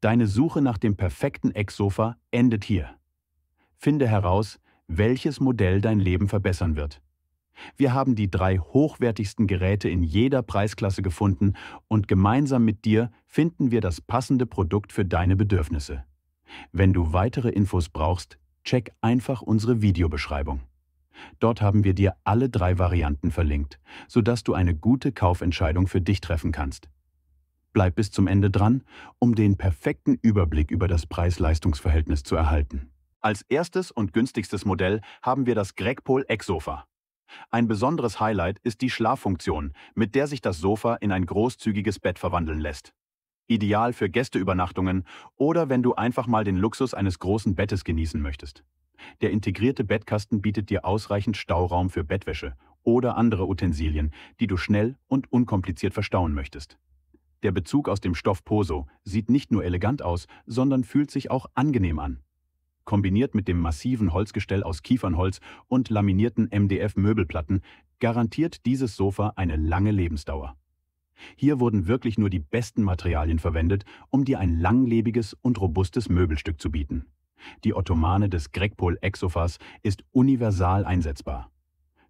Deine Suche nach dem perfekten Ecksofa endet hier. Finde heraus, welches Modell dein Leben verbessern wird. Wir haben die drei hochwertigsten Geräte in jeder Preisklasse gefunden und gemeinsam mit dir finden wir das passende Produkt für deine Bedürfnisse. Wenn du weitere Infos brauchst, check einfach unsere Videobeschreibung. Dort haben wir dir alle drei Varianten verlinkt, sodass du eine gute Kaufentscheidung für dich treffen kannst. Bleib bis zum Ende dran, um den perfekten Überblick über das Preis-Leistungs-Verhältnis zu erhalten. Als erstes und günstigstes Modell haben wir das Gregpol Ecksofa. Ein besonderes Highlight ist die Schlaffunktion, mit der sich das Sofa in ein großzügiges Bett verwandeln lässt. Ideal für Gästeübernachtungen oder wenn du einfach mal den Luxus eines großen Bettes genießen möchtest. Der integrierte Bettkasten bietet dir ausreichend Stauraum für Bettwäsche oder andere Utensilien, die du schnell und unkompliziert verstauen möchtest. Der Bezug aus dem Stoff Poso sieht nicht nur elegant aus, sondern fühlt sich auch angenehm an. Kombiniert mit dem massiven Holzgestell aus Kiefernholz und laminierten MDF-Möbelplatten garantiert dieses Sofa eine lange Lebensdauer. Hier wurden wirklich nur die besten Materialien verwendet, um dir ein langlebiges und robustes Möbelstück zu bieten. Die Ottomane des Gregpol Exofas ist universal einsetzbar.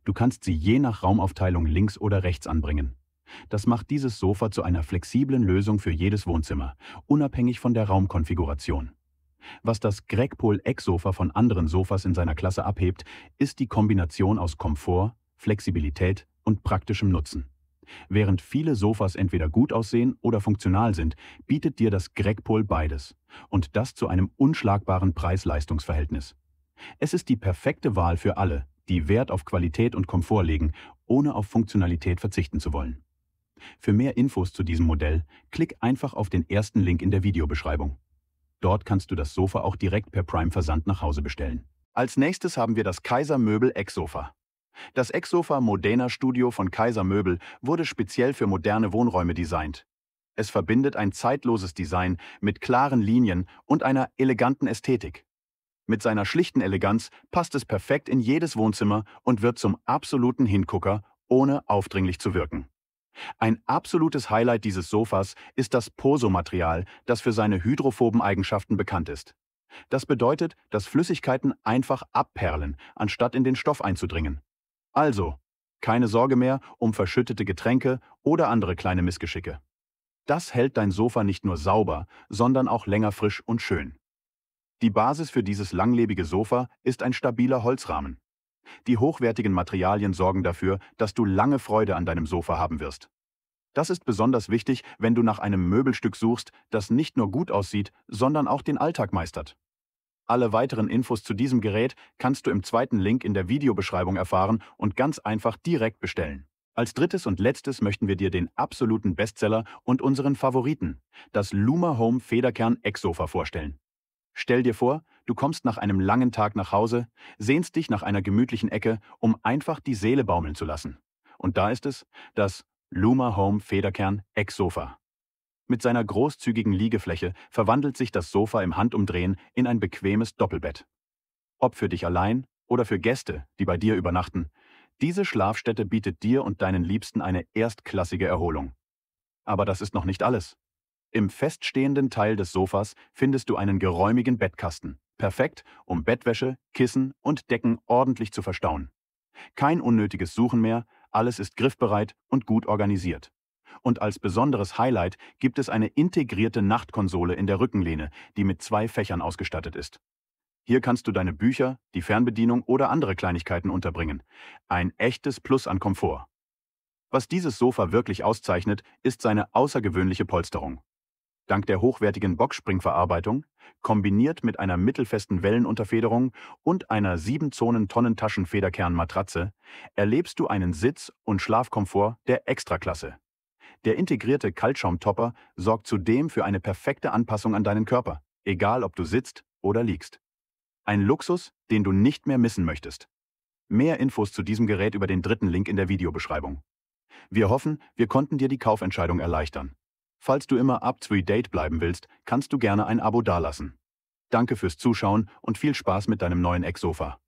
Du kannst sie je nach Raumaufteilung links oder rechts anbringen. Das macht dieses Sofa zu einer flexiblen Lösung für jedes Wohnzimmer, unabhängig von der Raumkonfiguration. Was das Gregpol-Ecksofa von anderen Sofas in seiner Klasse abhebt, ist die Kombination aus Komfort, Flexibilität und praktischem Nutzen. Während viele Sofas entweder gut aussehen oder funktional sind, bietet dir das Gregpol beides. Und das zu einem unschlagbaren Preis-Leistungs-Verhältnis. Es ist die perfekte Wahl für alle, die Wert auf Qualität und Komfort legen, ohne auf Funktionalität verzichten zu wollen. Für mehr Infos zu diesem Modell klick einfach auf den ersten Link in der Videobeschreibung. Dort kannst du das Sofa auch direkt per Prime-Versand nach Hause bestellen. Als nächstes haben wir das Kaiser Möbel Ecksofa. Das Ecksofa Modena Studio von Kaiser Möbel wurde speziell für moderne Wohnräume designt. Es verbindet ein zeitloses Design mit klaren Linien und einer eleganten Ästhetik. Mit seiner schlichten Eleganz passt es perfekt in jedes Wohnzimmer und wird zum absoluten Hingucker, ohne aufdringlich zu wirken. Ein absolutes Highlight dieses Sofas ist das Poso-Material, das für seine hydrophoben Eigenschaften bekannt ist. Das bedeutet, dass Flüssigkeiten einfach abperlen, anstatt in den Stoff einzudringen. Also, keine Sorge mehr um verschüttete Getränke oder andere kleine Missgeschicke. Das hält dein Sofa nicht nur sauber, sondern auch länger frisch und schön. Die Basis für dieses langlebige Sofa ist ein stabiler Holzrahmen. Die hochwertigen Materialien sorgen dafür, dass du lange Freude an deinem Sofa haben wirst. Das ist besonders wichtig, wenn du nach einem Möbelstück suchst, das nicht nur gut aussieht, sondern auch den Alltag meistert. Alle weiteren Infos zu diesem Gerät kannst du im zweiten Link in der Videobeschreibung erfahren und ganz einfach direkt bestellen. Als drittes und letztes möchten wir dir den absoluten Bestseller und unseren Favoriten, das Luma Home Federkern Ecksofa vorstellen. Stell dir vor, Du kommst nach einem langen Tag nach Hause, sehnst dich nach einer gemütlichen Ecke, um einfach die Seele baumeln zu lassen. Und da ist es, das Luma Home Federkern Ecksofa. Mit seiner großzügigen Liegefläche verwandelt sich das Sofa im Handumdrehen in ein bequemes Doppelbett. Ob für dich allein oder für Gäste, die bei dir übernachten, diese Schlafstätte bietet dir und deinen Liebsten eine erstklassige Erholung. Aber das ist noch nicht alles. Im feststehenden Teil des Sofas findest du einen geräumigen Bettkasten. Perfekt, um Bettwäsche, Kissen und Decken ordentlich zu verstauen. Kein unnötiges Suchen mehr, alles ist griffbereit und gut organisiert. Und als besonderes Highlight gibt es eine integrierte Nachtkonsole in der Rückenlehne, die mit zwei Fächern ausgestattet ist. Hier kannst du deine Bücher, die Fernbedienung oder andere Kleinigkeiten unterbringen. Ein echtes Plus an Komfort. Was dieses Sofa wirklich auszeichnet, ist seine außergewöhnliche Polsterung dank der hochwertigen Boxspringverarbeitung, kombiniert mit einer mittelfesten Wellenunterfederung und einer 7-Zonen-Tonnen-Taschenfederkernmatratze, erlebst du einen Sitz- und Schlafkomfort der Extraklasse. Der integrierte Kaltschaumtopper sorgt zudem für eine perfekte Anpassung an deinen Körper, egal ob du sitzt oder liegst. Ein Luxus, den du nicht mehr missen möchtest. Mehr Infos zu diesem Gerät über den dritten Link in der Videobeschreibung. Wir hoffen, wir konnten dir die Kaufentscheidung erleichtern. Falls du immer up-to-date bleiben willst, kannst du gerne ein Abo dalassen. Danke fürs Zuschauen und viel Spaß mit deinem neuen Ecksofa.